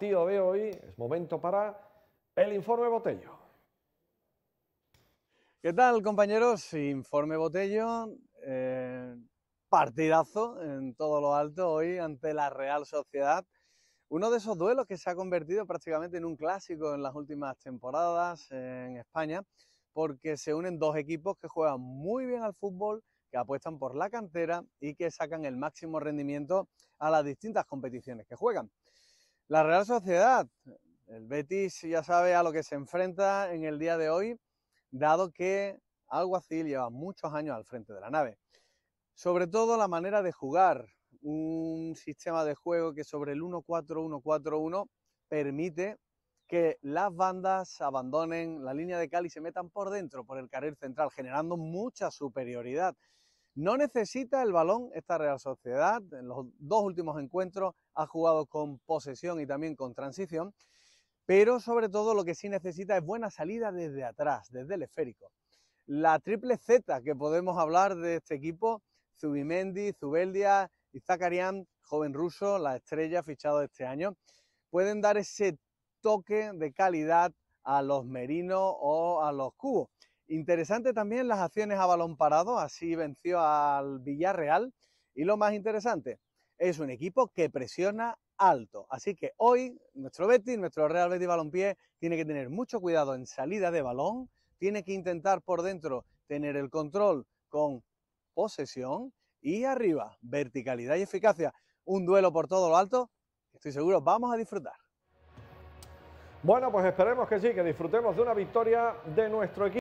partido de hoy es momento para el informe Botello. ¿Qué tal compañeros? Informe Botello. Eh, partidazo en todo lo alto hoy ante la Real Sociedad. Uno de esos duelos que se ha convertido prácticamente en un clásico en las últimas temporadas eh, en España, porque se unen dos equipos que juegan muy bien al fútbol, que apuestan por la cantera y que sacan el máximo rendimiento a las distintas competiciones que juegan. La Real Sociedad, el Betis ya sabe a lo que se enfrenta en el día de hoy, dado que Alguacil lleva muchos años al frente de la nave. Sobre todo la manera de jugar, un sistema de juego que sobre el 1-4-1-4-1 permite que las bandas abandonen la línea de cal y se metan por dentro, por el carril central, generando mucha superioridad. No necesita el balón esta Real Sociedad. En los dos últimos encuentros ha jugado con posesión y también con transición. Pero sobre todo lo que sí necesita es buena salida desde atrás, desde el esférico. La triple Z que podemos hablar de este equipo, Zubimendi, Zubeldia y Zakarian, joven ruso, la estrella fichado este año, pueden dar ese toque de calidad a los merinos o a los cubos. Interesante también las acciones a balón parado, así venció al Villarreal. Y lo más interesante, es un equipo que presiona alto. Así que hoy nuestro Betis, nuestro Real Betis Balompié, tiene que tener mucho cuidado en salida de balón, tiene que intentar por dentro tener el control con posesión y arriba, verticalidad y eficacia. Un duelo por todo lo alto, estoy seguro, vamos a disfrutar. Bueno, pues esperemos que sí, que disfrutemos de una victoria de nuestro equipo.